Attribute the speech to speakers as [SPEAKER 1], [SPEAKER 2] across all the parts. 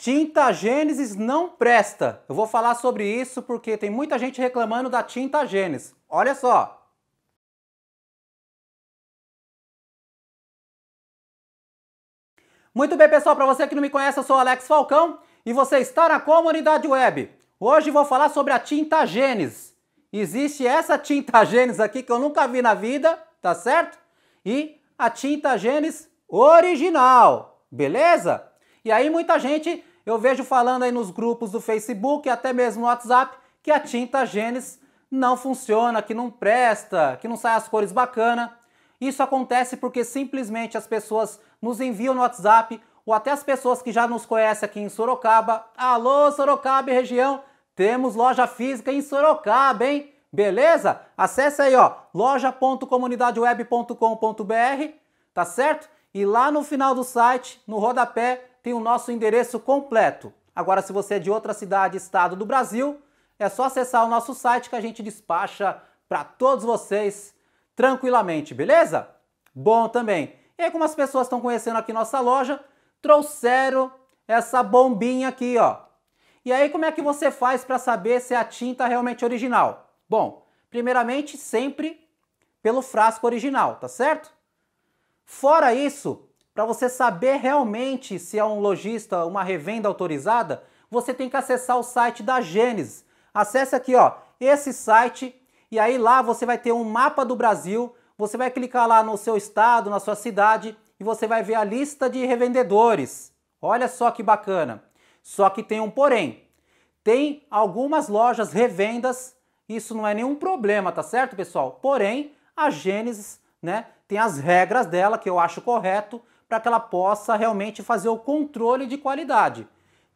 [SPEAKER 1] Tinta Gênesis não presta. Eu vou falar sobre isso porque tem muita gente reclamando da tinta Gênesis. Olha só. Muito bem, pessoal, para você que não me conhece, eu sou Alex Falcão e você está na comunidade web. Hoje vou falar sobre a tinta Gênesis. Existe essa tinta Gênesis aqui que eu nunca vi na vida, tá certo? E a tinta Gênesis original, beleza? E aí muita gente eu vejo falando aí nos grupos do Facebook e até mesmo no WhatsApp que a tinta Gênesis não funciona, que não presta, que não sai as cores bacana. Isso acontece porque simplesmente as pessoas nos enviam no WhatsApp ou até as pessoas que já nos conhecem aqui em Sorocaba. Alô, Sorocaba região, temos loja física em Sorocaba, hein? Beleza? Acesse aí, ó, loja.comunidadeweb.com.br, tá certo? E lá no final do site, no rodapé, tem o nosso endereço completo. Agora, se você é de outra cidade, estado do Brasil, é só acessar o nosso site que a gente despacha para todos vocês tranquilamente, beleza? Bom também. E aí, como as pessoas estão conhecendo aqui nossa loja, trouxeram essa bombinha aqui, ó. E aí, como é que você faz para saber se a tinta é realmente original? Bom, primeiramente, sempre pelo frasco original, tá certo? Fora isso, para você saber realmente se é um lojista, uma revenda autorizada, você tem que acessar o site da Gênesis. Acesse aqui, ó, esse site e aí lá você vai ter um mapa do Brasil. Você vai clicar lá no seu estado, na sua cidade e você vai ver a lista de revendedores. Olha só que bacana. Só que tem um porém. Tem algumas lojas revendas, isso não é nenhum problema, tá certo, pessoal? Porém, a Gênesis, né, tem as regras dela que eu acho correto para que ela possa realmente fazer o controle de qualidade.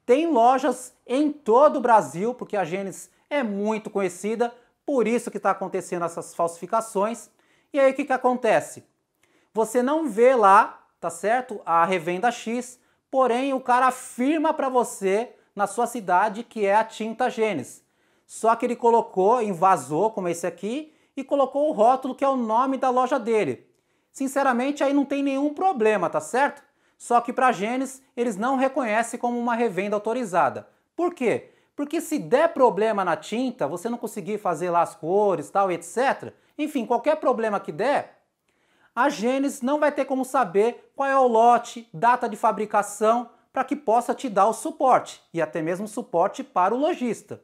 [SPEAKER 1] Tem lojas em todo o Brasil, porque a Gênesis é muito conhecida, por isso que está acontecendo essas falsificações. E aí o que, que acontece? Você não vê lá, tá certo? A revenda X, porém o cara afirma para você na sua cidade que é a tinta Gênesis. Só que ele colocou, invasou como esse aqui, e colocou o rótulo que é o nome da loja dele. Sinceramente, aí não tem nenhum problema, tá certo? Só que para Gênesis, eles não reconhecem como uma revenda autorizada. Por quê? Porque se der problema na tinta, você não conseguir fazer lá as cores, tal, etc. Enfim, qualquer problema que der, a Gênesis não vai ter como saber qual é o lote, data de fabricação, para que possa te dar o suporte e até mesmo suporte para o lojista.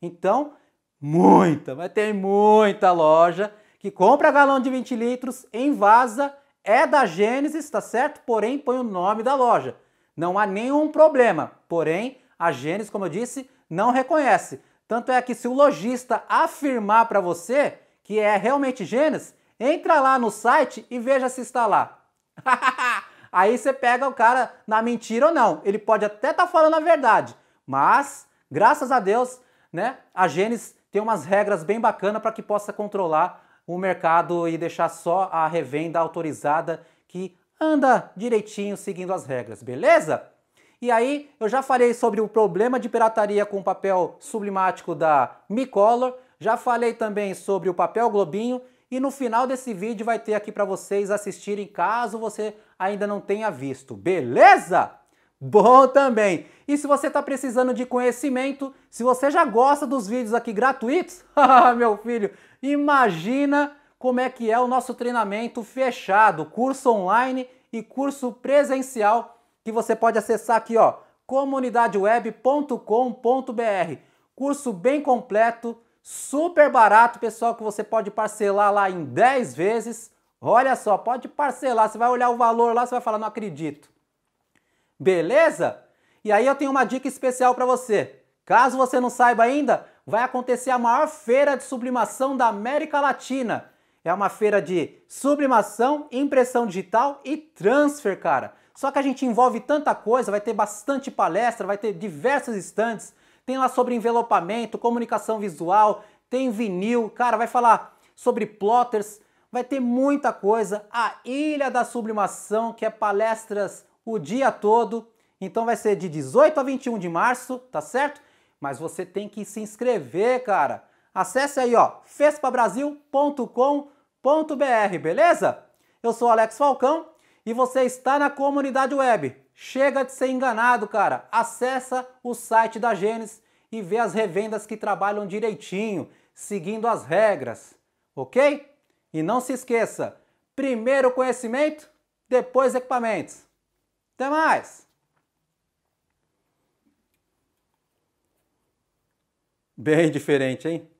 [SPEAKER 1] Então, muita, vai ter muita loja que compra galão de 20 litros, envasa, é da Gênesis, tá certo? Porém, põe o nome da loja. Não há nenhum problema. Porém, a Gênesis, como eu disse, não reconhece. Tanto é que se o lojista afirmar para você que é realmente Gênesis, entra lá no site e veja se está lá. Aí você pega o cara na mentira ou não. Ele pode até estar tá falando a verdade, mas graças a Deus, né, a Gênesis tem umas regras bem bacanas para que possa controlar o mercado e deixar só a revenda autorizada que anda direitinho seguindo as regras, beleza? E aí, eu já falei sobre o problema de pirataria com o papel sublimático da Micolor, já falei também sobre o papel globinho e no final desse vídeo vai ter aqui para vocês assistirem caso você ainda não tenha visto, beleza? Bom também! E se você está precisando de conhecimento, se você já gosta dos vídeos aqui gratuitos, ah, meu filho, imagina como é que é o nosso treinamento fechado, curso online e curso presencial que você pode acessar aqui, ó, comunidadeweb.com.br. Curso bem completo, super barato, pessoal, que você pode parcelar lá em 10 vezes. Olha só, pode parcelar, você vai olhar o valor lá, você vai falar, não acredito. Beleza? E aí eu tenho uma dica especial para você. Caso você não saiba ainda, vai acontecer a maior feira de sublimação da América Latina. É uma feira de sublimação, impressão digital e transfer, cara. Só que a gente envolve tanta coisa, vai ter bastante palestra, vai ter diversas estantes. Tem lá sobre envelopamento, comunicação visual, tem vinil, cara, vai falar sobre plotters, vai ter muita coisa. A Ilha da Sublimação, que é palestras o dia todo. Então vai ser de 18 a 21 de março, tá certo? Mas você tem que se inscrever, cara. Acesse aí, ó, fespabrasil.com.br, beleza? Eu sou Alex Falcão e você está na comunidade web. Chega de ser enganado, cara. Acessa o site da Gênesis e vê as revendas que trabalham direitinho, seguindo as regras, ok? E não se esqueça, primeiro conhecimento, depois equipamentos. Até mais! Bem diferente, hein?